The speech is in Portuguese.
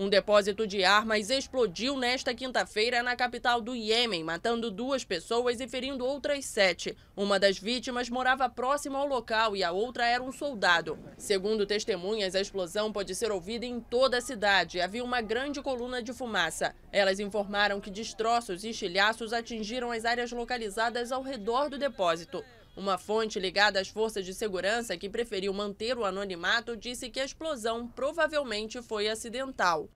Um depósito de armas explodiu nesta quinta-feira na capital do Iêmen, matando duas pessoas e ferindo outras sete. Uma das vítimas morava próximo ao local e a outra era um soldado. Segundo testemunhas, a explosão pode ser ouvida em toda a cidade. Havia uma grande coluna de fumaça. Elas informaram que destroços e estilhaços atingiram as áreas localizadas ao redor do depósito. Uma fonte ligada às forças de segurança que preferiu manter o anonimato disse que a explosão provavelmente foi acidental.